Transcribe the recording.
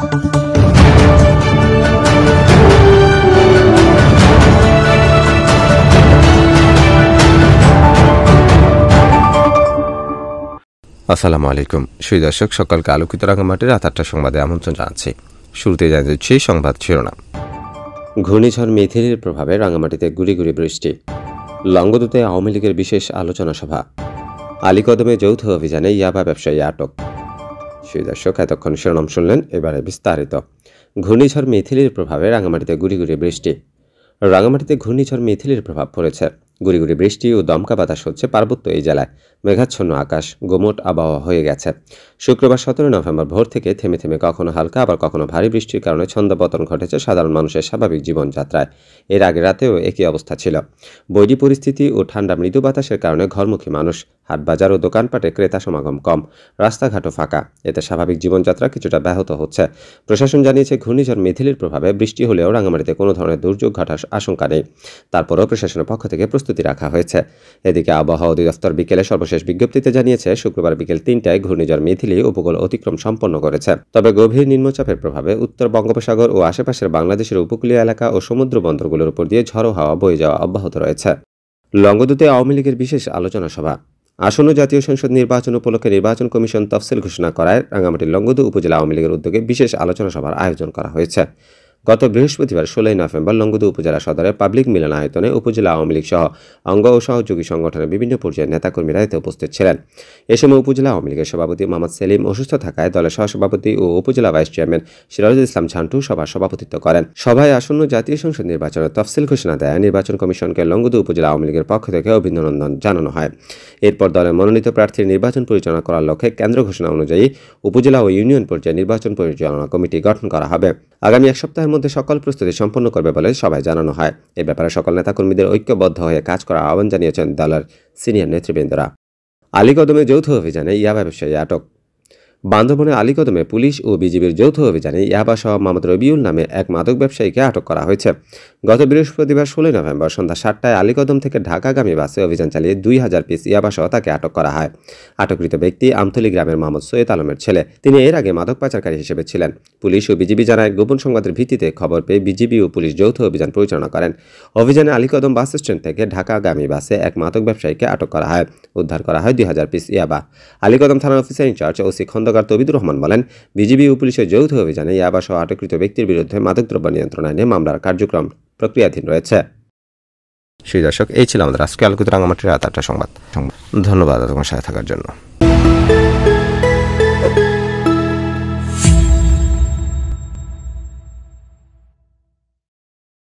আসসালামু আলাইকুম সেই দর্শক সকালকে আলোকিত রাঙামাটির রাত আটটা সংবাদে আমন্ত্রণ জানাচ্ছি শুরুতে জানা যাচ্ছে সংবাদ শিরোনাম ঘূর্ণিঝড় মিথিলের প্রভাবে রাঙামাটিতে গুড়ি গুড়ি বৃষ্টি লঙ্গদূতে আওয়ামী লীগের বিশেষ আলোচনা সভা আলীকদমে যৌথ অভিযানে ইয়াবা ব্যবসায়ী আটক সেই দর্শক এতক্ষণ শিরোনাম শুনলেন এবারে বিস্তারিত ঘূর্ণিঝড় মিথিলির প্রভাবে রাঙামাটিতে গুড়ি গুড়ি বৃষ্টি রাঙামাটিতে ঘূর্ণিঝড় মিথিলির প্রভাব পড়েছে গুড়ি বৃষ্টি ও দমকা বাতাস হচ্ছে পার্বত্য এই জেলায় মেঘাচ্ছন্ন আকাশ গোমট আবহাওয়া হয়ে গেছে শুক্রবার সতেরো নভেম্বর ভোর থেকে থেমে থেমে কখনো হালকা আবার কখনো ভারী বৃষ্টির কারণে ছন্দপতন ঘটেছে সাধারণ মানুষের স্বাভাবিক জীবনযাত্রায় এর আগে রাতেও একই অবস্থা ছিল বৈরী পরিস্থিতি ও ঠান্ডা মৃদু বাতাসের কারণে ঘরমুখী মানুষ হাটবাজার ও দোকানপাটে ক্রেতা সমাগম কম রাস্তাঘাটও ফাঁকা এতে স্বাভাবিক জীবনযাত্রা কিছুটা ব্যাহত হচ্ছে প্রশাসন জানিয়েছে ঘূর্ণিঝড় মিথিলির প্রভাবে বৃষ্টি হলেও রাঙামাটিতে কোনো ধরনের দুর্যোগ ঘটার আশঙ্কা নেই তারপরেও প্রশাসনের পক্ষ থেকে প্রস্তুত প্রস্তুতি রাখা হয়েছে এদিকে আবহাওয়া অধিদপ্তর বিকেলে সর্বশেষ বিজ্ঞপ্তিতে জানিয়েছে শুক্রবার বিকেল তিনটায় ঘূর্ণিঝড় মিথিলি উপকূল অতিক্রম সম্পন্ন করেছে তবে গভীর নিম্নচাপের প্রভাবে উত্তর বঙ্গোপসাগর ও আশেপাশের বাংলাদেশের উপকূলীয় এলাকা ও সমুদ্র বন্দরগুলোর উপর দিয়ে ঝড়ো হাওয়া বয়ে যাওয়া অব্যাহত রয়েছে লঙ্গদূতে আওয়ামী লীগের বিশেষ আলোচনা সভা আসন্ন জাতীয় সংসদ নির্বাচন উপলক্ষে নির্বাচন কমিশন তফসিল ঘোষণা করায় রাঙামাটির লঙ্গদু উপজেলা আওয়ামী লীগের উদ্যোগে বিশেষ আলোচনা সভার আয়োজন করা হয়েছে গত বৃহস্পতিবার ষোলোই নভেম্বর লঙ্গদু উপজেলা সদরে পাবলিক মিলন আয়তনে উপজেলা আওয়ামী লীগ সহ অঙ্গ ও সহযোগী সংগঠনের বিভিন্ন পর্যায়ের নেতাকর্মীরা এতে উপস্থিত ছিলেন এ সময় উপজেলা আওয়ামী লীগের সভাপতি মোহাম্মদ সেলিম অসুস্থ থাকায় দলের সহসভাপতি ও উপজেলা ভাইস চেয়ারম্যান সিরাজুল ইসলাম ঝান্টু সভার সভাপতিত্ব করেন সভায় আসন্ন জাতীয় সংসদ নির্বাচনের তফসিল ঘোষণা দেয় নির্বাচন কমিশনকে লঙ্গদু উপজেলা আওয়ামী লীগের পক্ষ থেকে অভিনন্দন জানানো হয় এরপর দলের মনোনীত প্রার্থীর নির্বাচন পরিচালনা করার লক্ষ্যে কেন্দ্র ঘোষণা অনুযায়ী উপজেলা ও ইউনিয়ন পর্যায়ে নির্বাচন পরিচালনা কমিটি গঠন করা হবে আগামী এক সপ্তাহের মধ্যে সকল প্রস্তুতি সম্পন্ন করবে বলে সবাই জানানো হয় এ ব্যাপারে সকল নেতাকর্মীদের ঐক্যবদ্ধ হয়ে কাজ করার আহ্বান জানিয়েছেন দলের সিনিয়র নেতৃবৃন্দরা আলীকদমে যৌথ অভিযানে ইয়া ব্যবসায়ী আটক বান্দরবনের আলীকদমে পুলিশ ও বিজিবির যৌথ অভিযানে ইয়াবাসহ মোহাম্মদ রবিউল নামে এক মাদক ব্যবসায়ীকে আটক করা হয়েছে গত বৃহস্পতিবার ষোলোই নভেম্বর সন্ধ্যা সাতটায় আলীকদম থেকে ঢাকাগামী বাসে অভিযান চালিয়ে দুই হাজার পিস ইয়াবাসহ তাকে আটক করা হয় আটককৃত ব্যক্তি আমতলি গ্রামের মোহাম্মদ সৈয়দ আলমের ছেলে তিনি এর আগে মাদক পাচারকারী হিসেবে ছিলেন পুলিশ ও বিজিবি জানায় গোপন সংবাদের ভিত্তিতে খবর পেয়ে বিজিবি ও পুলিশ যৌথ অভিযান পরিচালনা করেন অভিযানে আলীকদম বাস স্ট্যান্ড থেকে ঢাকাগামী বাসে এক মাদক ব্যবসায়ীকে আটক করা হয় উদ্ধার করা হয় দুই হাজার পিস ইয়াবা আলীকদম থানার অফিসার ইনচার্জ ওসি খন্দ খন্দকার তবিদুর রহমান বলেন বিজিবি ও পুলিশের যৌথ অভিযানে ইয়াবা সহ আটককৃত ব্যক্তির বিরুদ্ধে মাদকদ্রব্য নিয়ন্ত্রণ আইনে মামলার কার্যক্রম প্রক্রিয়াধীন রয়েছে সেই দর্শক এই ছিল আমাদের আজকে আলোকিত রাঙামাটির রাত আটটা সংবাদ ধন্যবাদ তোমার সাথে থাকার জন্য